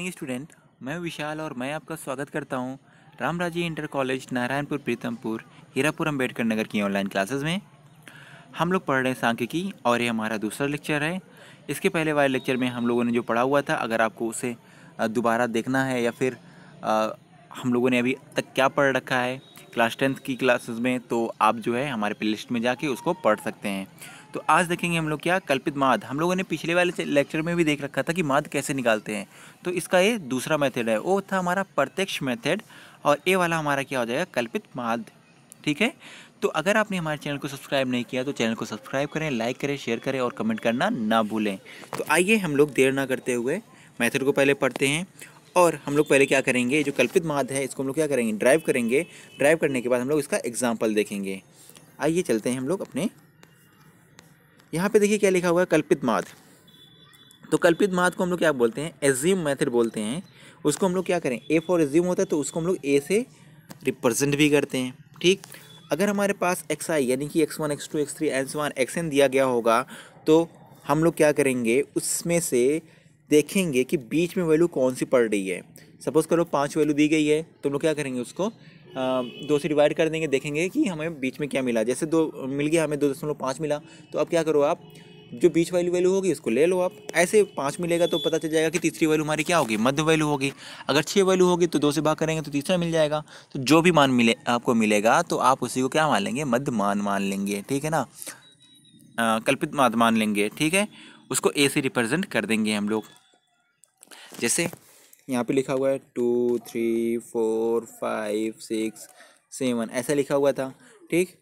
morning student मैं विशाल और मैं आपका स्वागत करता राम रामराजी इंटर कॉलेज नारायणपुर प्रीतमपुर हीरापुर अम्बेडकर नगर की ऑनलाइन क्लासेस में हम लोग पढ़ रहे हैं सांख्यिकी और ये हमारा दूसरा लेक्चर है इसके पहले वाले लेक्चर में हम लोगों ने जो पढ़ा हुआ था अगर आपको उसे दोबारा देखना है या फिर आ, हम लोगों ने अभी तक क्या पढ़ रखा है क्लास टेंथ की क्लासेस में तो आप जो है हमारे प्ले में जाके उसको पढ़ सकते हैं तो आज देखेंगे हम लोग क्या कल्पित माद हम लोगों ने पिछले वाले लेक्चर में भी देख रखा था कि माद कैसे निकालते हैं तो इसका ये दूसरा मेथड है वो था हमारा प्रत्यक्ष मेथड और ए वाला हमारा क्या हो जाएगा कल्पित माद ठीक है तो अगर आपने हमारे चैनल को सब्सक्राइब नहीं किया तो चैनल को सब्सक्राइब करें लाइक करें शेयर करें और कमेंट करना ना भूलें तो आइए हम लोग देर ना करते हुए मेथड को पहले पढ़ते हैं और हम लोग पहले क्या करेंगे जो कल्पित माध्य है इसको हम लोग क्या करेंगे ड्राइव करेंगे ड्राइव करने के बाद हम लोग इसका एग्जाम्पल देखेंगे आइए चलते हैं हम लोग अपने यहाँ पे देखिए क्या लिखा हुआ है कल्पित माध तो कल्पित मात को हम लोग क्या बोलते हैं एज्यूम मेथड बोलते हैं उसको हम लोग क्या करें ए फॉर एज्यूम होता है तो उसको हम लोग ए से रिप्रेजेंट भी करते हैं ठीक अगर हमारे पास एक्स आई यानी कि x one x two x three n one x n दिया गया होगा तो हम लोग क्या करेंगे उसमें से देखेंगे कि बीच में वैल्यू कौन सी पड़ रही है सपोज़ करो पाँच वैल्यू दी गई है तो हम लोग क्या करेंगे उसको आ, दो से डिवाइड कर देंगे देखेंगे कि हमें बीच में क्या मिला जैसे दो मिल गया हमें दो दशमलव पाँच मिला तो अब क्या करो आप जो बीच वाली वैल्यू होगी उसको ले लो आप ऐसे पाँच मिलेगा तो पता चल जाएगा कि तीसरी वैल्यू हमारी क्या होगी मध्य वैल्यू होगी अगर छः वैल्यू होगी तो दो से भाग करेंगे तो तीसरा मिल जाएगा तो जो भी मान मिले आपको मिलेगा तो आप उसी को क्या मान लेंगे मध्य मान मान लेंगे ठीक है ना कल्पित मान मान लेंगे ठीक है उसको ए से रिप्रेजेंट कर देंगे हम लोग जैसे यहाँ पे लिखा हुआ है two three four five six seven ऐसा लिखा हुआ था ठीक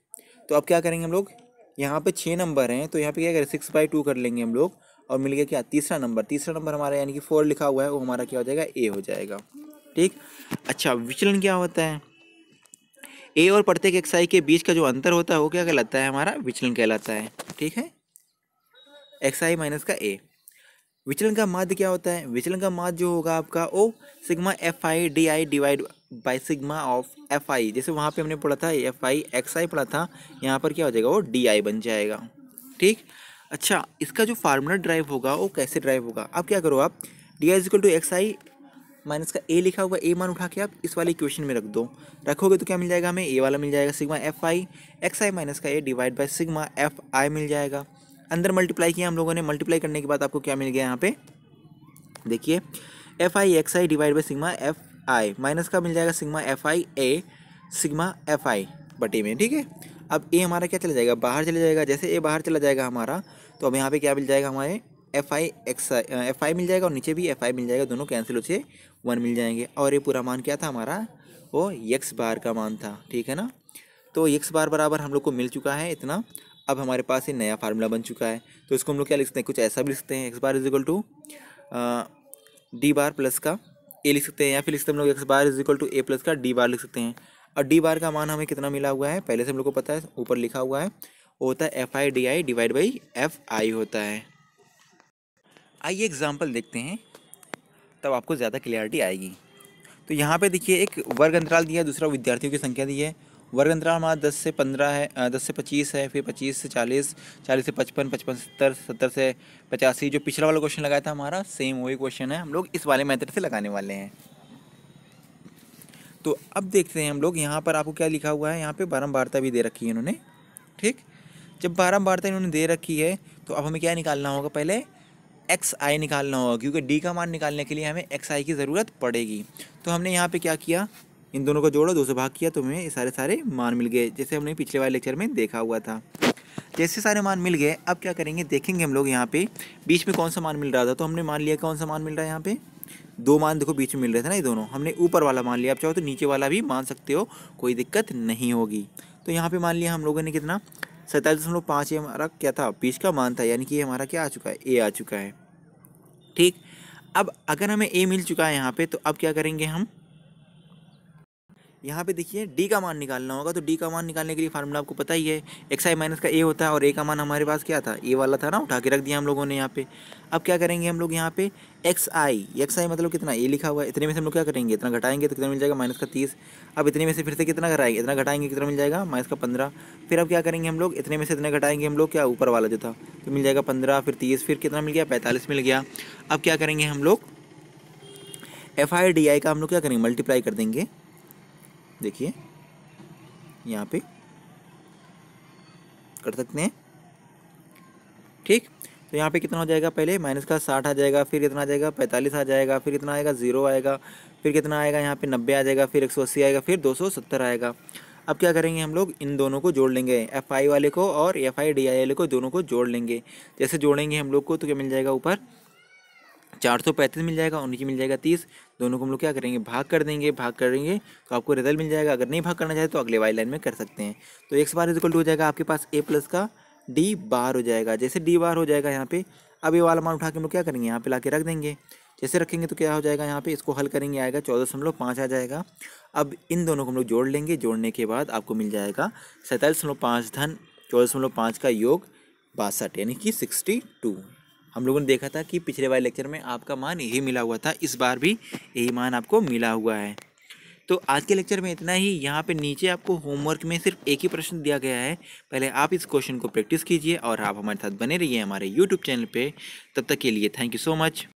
तो अब क्या करेंगे हम लोग यहाँ पे छः नंबर हैं तो यहाँ पे क्या करें सिक्स बाई टू कर लेंगे हम लोग और मिल गया क्या तीसरा नंबर तीसरा नंबर हमारा यानी कि फोर लिखा हुआ है वो हमारा क्या हो जाएगा ए हो जाएगा ठीक अच्छा विचलन क्या होता है ए और प्रत्येक एक्साई के बीच का जो अंतर होता है वो क्या कहलाता है हमारा विचलन कहलाता है ठीक है एक्साई माइनस का ए विचलन का माध्य क्या होता है विचलन का माध्य जो होगा आपका वो sigma F I D I divide by sigma of f i जैसे वहाँ पे हमने पढ़ा था एफ आई एक्स आई पढ़ा था यहाँ पर क्या हो जाएगा वो डी आई बन जाएगा ठीक अच्छा इसका जो फार्मूला ड्राइव होगा वो कैसे ड्राइव होगा अब क्या करो आप d i equal to x i minus का ए लिखा हुआ ए मान उठा के आप इस वाली इक्वेशन में रख दो रखोगे तो क्या मिल जाएगा हमें ए वाला मिल जाएगा sigma F I x i minus का a divide by sigma F I मिल जाएगा अंदर मल्टीप्लाई किया हम लोगों ने मल्टीप्लाई करने के बाद आपको क्या मिल गया यहाँ पे देखिए F I x I divide by sigma F I minus का मिल जाएगा sigma F I A sigma F I बटे में ठीक है अब ए हमारा क्या चला जाएगा बाहर चला जाएगा जैसे ए बाहर चला जाएगा हमारा तो अब यहाँ पे क्या मिल जाएगा हमारे F I x I F आई मिल जाएगा और नीचे भी एफ आई मिल जाएगा दोनों कैंसिल हो से वन मिल जाएंगे और ये पूरा मान क्या था हमारा वो यक्स बार का मान था ठीक है ना तो यक्स बार बराबर हम लोग को मिल चुका है इतना अब हमारे पास ये नया फार्मूला बन चुका है तो इसको हम लोग क्या लिख सकते हैं कुछ ऐसा भी लिख सकते हैं X bar is equal to D bar plus का ए लिख सकते हैं या फिर लिख सकते हैं हम लोग X bar is equal to A plus का डी बार लिख सकते हैं और डी बार का मान हमें कितना मिला हुआ है पहले से हम लोग को पता है ऊपर लिखा हुआ है वो होता है F I D I divide by F I होता है आइए एग्जाम्पल देखते हैं तब आपको ज़्यादा क्लियरिटी आएगी तो यहाँ पे देखिए एक वर्ग अंतराल दिया है दूसरा विद्यार्थियों की संख्या दी है वर्ग अंतराल हमारा दस से पंद्रह है दस से पच्चीस है फिर पच्चीस से चालीस चालीस से पचपन पचपन से सत्तर सत्तर से पचासी जो पिछला वाला क्वेश्चन लगाया था हमारा सेम वही क्वेश्चन है हम लोग इस वाले मेथड से लगाने वाले हैं तो अब देखते हैं हम लोग यहाँ पर आपको क्या लिखा हुआ है यहाँ पे बारम्बारता भी दे रखी है इन्होंने ठीक जब बारम्बारता इन्होंने दे रखी है तो अब हमें क्या निकालना होगा पहले एक्स आई निकालना होगा क्योंकि डी का मान निकालने के लिए हमें एक्स आई की ज़रूरत पड़ेगी तो हमने यहाँ पे क्या किया इन दोनों को जोड़ो दो से भाग किया तो हमें सारे सारे मान मिल गए जैसे हमने पिछले वाले लेक्चर में देखा हुआ था जैसे सारे मान मिल गए अब क्या करेंगे देखेंगे हम लोग यहाँ पे बीच में कौन सा मान मिल रहा था तो हमने मान लिया कौन सा मान मिल रहा है यहाँ पे दो मान देखो बीच में मिल रहे थे ना ये दोनों हमने ऊपर वाला मान लिया आप चाहो तो नीचे वाला भी मान सकते हो कोई दिक्कत नहीं होगी तो यहाँ पे मान लिया हम लोगों ने कितना सैंतालीस दशमलव पाँच ये हमारा क्या था बीच का मान था यानी कि ये हमारा क्या आ चुका है ए आ चुका है ठीक अब अगर हमें ए मिल चुका है यहाँ पे तो अब क्या करेंगे हम यहाँ पे देखिए डी का मान निकालना होगा तो डी का मान निकालने के लिए फार्मूला आपको पता ही है एक्स आई माइनस का ए होता है और ए का मान हमारे पास क्या था ए वाला था ना उठा के रख दिया हम लोगों ने यहाँ पे अब क्या करेंगे हम लोग यहाँ पे एक्स आई एक्स आई मतलब कितना ए लिखा हुआ है इतने में से हम लोग क्या करेंगे इतना घटाएंगे तो कितना मिल जाएगा माइनस का तीस अब इतने में से फिर से कितना घटाएंगे इतना घटाएंगे कितना मिल जाएगा माइनस का पंद्रह फिर अब क्या करेंगे हम लोग इतने में से इतना घटाएंगे हम लोग क्या ऊपर वाला जो था तो मिल जाएगा पंद्रह फिर तीस फिर कितना मिल गया पैंतालीस मिल गया अब क्या करेंगे हम लोग एफ आई डी आई का हम लोग क्या करेंगे मल्टीप्लाई कर देंगे देखिए यहाँ पे कर सकते हैं ठीक तो यहाँ पे कितना हो जाएगा पहले माइनस का साठ आ जाएगा फिर कितना आ जाएगा पैंतालीस आ जाएगा फिर कितना आएगा ज़ीरो आएगा फिर कितना आएगा यहाँ पे नब्बे आ जाएगा फिर एक सौ अस्सी आएगा फिर दो सौ सत्तर आएगा अब क्या करेंगे हम लोग इन दोनों को जोड़ लेंगे एफ आई वाले को और एफ आई डी आई वाले को दोनों को जोड़ लेंगे जैसे जोड़ेंगे हम लोग को तो क्या मिल जाएगा ऊपर चार सौ पैंतीस मिल जाएगा और नीचे मिल जाएगा तीस दोनों को हम लोग क्या करेंगे भाग कर देंगे भाग करेंगे तो आपको रिजल्ट मिल जाएगा अगर नहीं भाग करना चाहते तो अगले वाई लाइन में कर सकते हैं तो एक बार इजिकल हो जाएगा आपके पास ए प्लस का डी बार हो जाएगा जैसे डी बार हो जाएगा यहाँ पे अब ये वाला मान उठा के हम लोग क्या करेंगे यहाँ पे ला के रख देंगे जैसे रखेंगे तो क्या हो जाएगा यहाँ पे इसको हल करेंगे आएगा चौदह दशमलव पाँच आ जाएगा अब इन दोनों को हम लोग जोड़ लेंगे जोड़ने के बाद आपको मिल जाएगा सैंतालीस दशमलव पाँच धन चौदह दशमलव पाँच का योग बासठ यानी कि सिक्सटी टू हम लोगों ने देखा था कि पिछले वाले लेक्चर में आपका मान यही मिला हुआ था इस बार भी यही मान आपको मिला हुआ है तो आज के लेक्चर में इतना ही यहाँ पे नीचे आपको होमवर्क में सिर्फ एक ही प्रश्न दिया गया है पहले आप इस क्वेश्चन को प्रैक्टिस कीजिए और आप हमारे साथ बने रहिए हमारे यूट्यूब चैनल पे तब तक के लिए थैंक यू सो मच